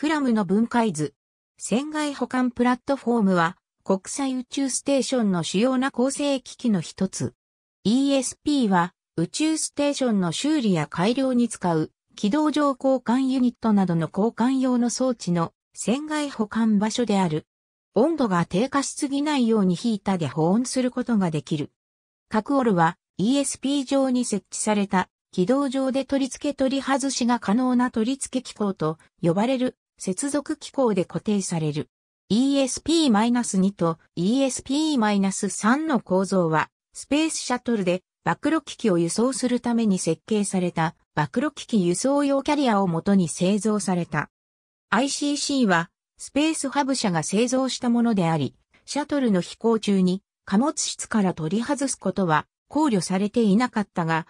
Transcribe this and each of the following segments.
フラムの分解図。船外保管プラットフォームは国際宇宙ステーションの主要な構成機器の一つ。ESP は宇宙ステーションの修理や改良に使う軌道上交換ユニットなどの交換用の装置の船外保管場所である。温度が低下しすぎないようにヒータで保温することができる。核オルは ESP 上に設置された軌道上で取り付け取り外しが可能な取り付け機構と呼ばれる接続機構で固定される。ESP-2 と ESP-3 の構造は、スペースシャトルで暴露機器を輸送するために設計された暴露機器輸送用キャリアをもとに製造された。ICC は、スペースハブ社が製造したものであり、シャトルの飛行中に貨物室から取り外すことは考慮されていなかったが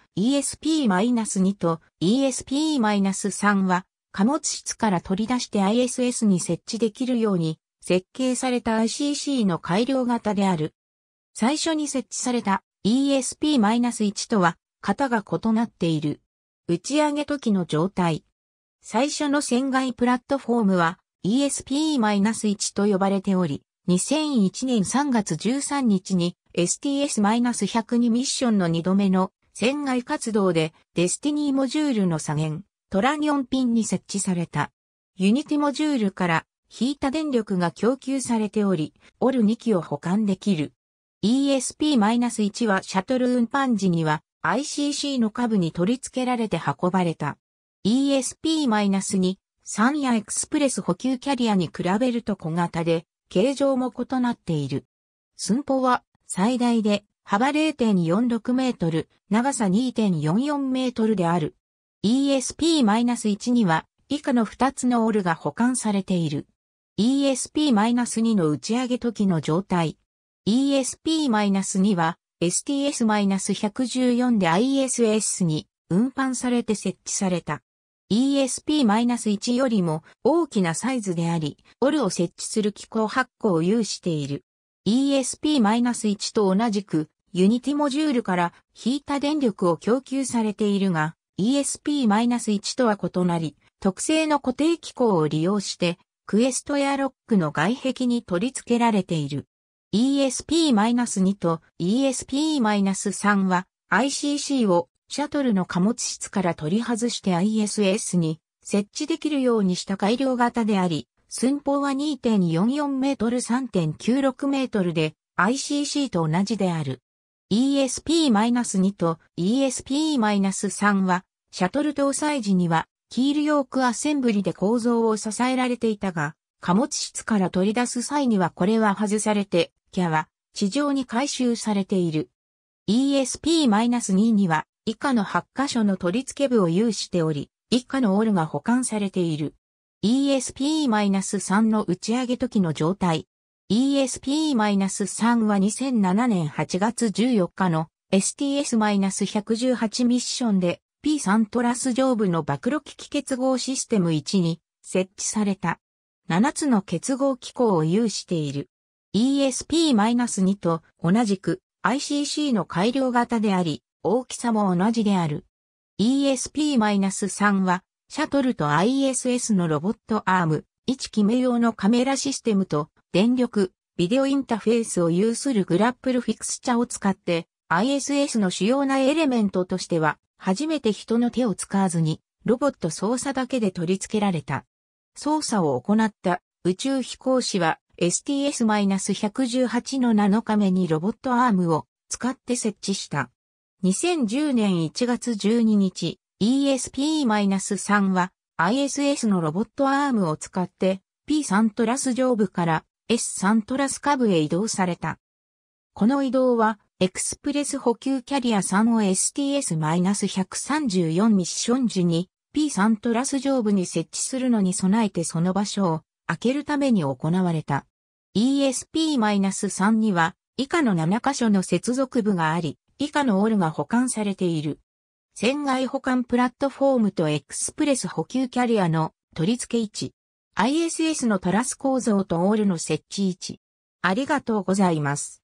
ESP-2 と ESP-3 は貨物室から取り出して ISS に設置できるように設計された ICC の改良型である。最初に設置された ESP-1 とは型が異なっている。打ち上げ時の状態。最初の船外プラットフォームは ESP-1 と呼ばれており、2001年3月13日に STS-102 ミッションの2度目の船外活動でデスティニーモジュールの左舷、トラニョンピンに設置された。ユニティモジュールから引いた電力が供給されており、オル2機を保管できる。ESP-1 はシャトル運搬時には ICC の下部に取り付けられて運ばれた。ESP-2 3やエクスプレス補給キャリアに比べると小型で、形状も異なっている。寸法は最大で幅0.46メートル、長さ2.44メートルである。ESP-1 には以下の2つのオルが保管されている。ESP-2 の打ち上げ時の状態。ESP-2 は STS-114 で ISS に運搬されて設置された。ESP-1 よりも大きなサイズであり、オルを設置する機構発行を有している。ESP-1 と同じく、ユニティモジュールから引いた電力を供給されているが、ESP-1 とは異なり、特性の固定機構を利用して、クエストエアロックの外壁に取り付けられている。ESP-2 と ESP-3 は ICC をシャトルの貨物室から取り外して ISS に設置できるようにした改良型であり、寸法は2.44メートル3.96メートルで ICC と同じである。ESP-2 と ESP-3 はシャトル搭載時には、キールヨークアセンブリで構造を支えられていたが、貨物室から取り出す際にはこれは外されて、キャは地上に回収されている。ESP-2 には以下の8箇所の取り付け部を有しており、以下のオールが保管されている。ESP-3 の打ち上げ時の状態。ESP-3 は2007年8月14日の STS-118 ミッションで P 3トラス上部の暴露機器結合システム1に設置された。7つの結合機構を有している。ESP-2 と同じく ICC の改良型であり、大きさも同じである。ESP-3 は、シャトルと ISS のロボットアーム、1機決め用のカメラシステムと、電力、ビデオインターフェースを有するグラップルフィクスチャを使って、ISS の主要なエレメントとしては、初めて人の手を使わずに、ロボット操作だけで取り付けられた。操作を行った宇宙飛行士は STS-118 の7日目にロボットアームを使って設置した。2010年1月12日、ESP-3 は ISS のロボットアームを使って P3 トラス上部から S3 トラス下部へ移動された。この移動はエクスプレス補給キャリア 3OSTS-134 ミッション時に P3 トラス上部に設置するのに備えてその場所を開けるために行われた。ESP-3 には以下の7箇所の接続部があり、以下のオールが保管されている。船外保管プラットフォームとエクスプレス補給キャリアの取り付け位置。ISS のトラス構造とオールの設置位置。ありがとうございます。